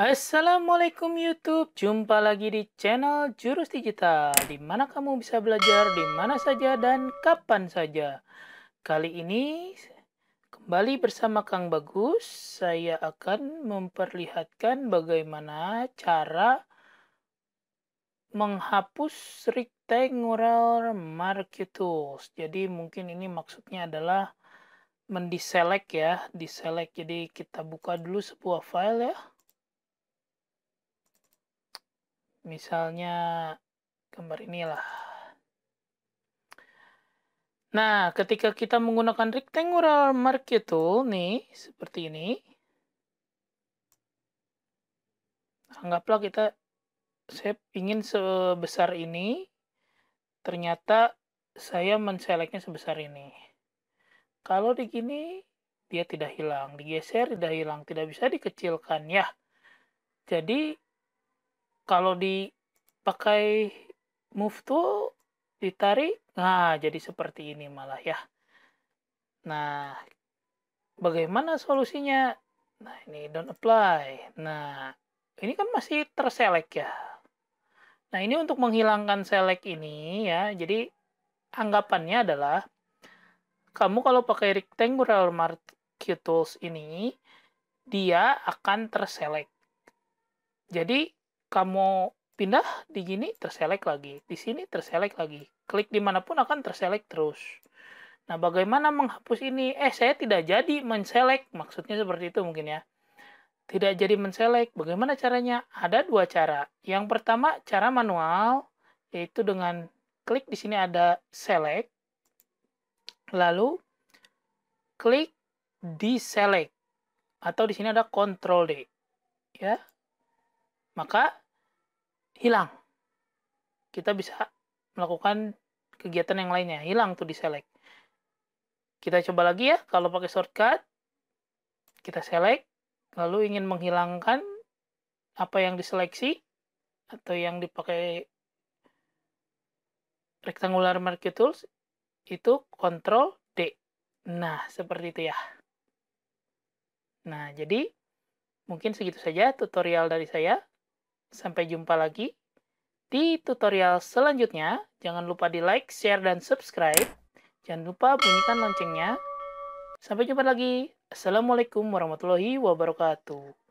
Assalamualaikum YouTube, jumpa lagi di channel Jurus Digital, di mana kamu bisa belajar di mana saja dan kapan saja. Kali ini kembali bersama Kang Bagus, saya akan memperlihatkan bagaimana cara menghapus rectangular tools. Jadi mungkin ini maksudnya adalah mendeselect ya, diselect. Jadi kita buka dulu sebuah file ya. Misalnya gambar inilah. Nah, ketika kita menggunakan rectangular marquee tool nih, seperti ini. Anggaplah kita, saya ingin sebesar ini. Ternyata saya menseleknya sebesar ini. Kalau di gini, dia tidak hilang. Digeser, tidak hilang. Tidak bisa dikecilkan, ya. Jadi, kalau dipakai move tool ditarik nah jadi seperti ini malah ya nah bagaimana solusinya nah ini don't apply nah ini kan masih terselect ya nah ini untuk menghilangkan select ini ya jadi anggapannya adalah kamu kalau pakai rectangular mark tools ini dia akan terselect jadi kamu pindah di sini terselek lagi, di sini terselek lagi. Klik dimanapun akan terselek terus. Nah, bagaimana menghapus ini? Eh, saya tidak jadi menselek. Maksudnya seperti itu mungkin ya. Tidak jadi menselek. Bagaimana caranya? Ada dua cara. Yang pertama, cara manual, yaitu dengan klik di sini ada select. Lalu, klik deselect. Atau di sini ada control D. Ya, maka hilang. Kita bisa melakukan kegiatan yang lainnya. Hilang tuh di select. Kita coba lagi ya, kalau pakai shortcut, kita select, lalu ingin menghilangkan apa yang diseleksi atau yang dipakai rectangular marquee tools, itu control D. Nah, seperti itu ya. Nah, jadi mungkin segitu saja tutorial dari saya. Sampai jumpa lagi di tutorial selanjutnya. Jangan lupa di like, share, dan subscribe. Jangan lupa bunyikan loncengnya. Sampai jumpa lagi. Assalamualaikum warahmatullahi wabarakatuh.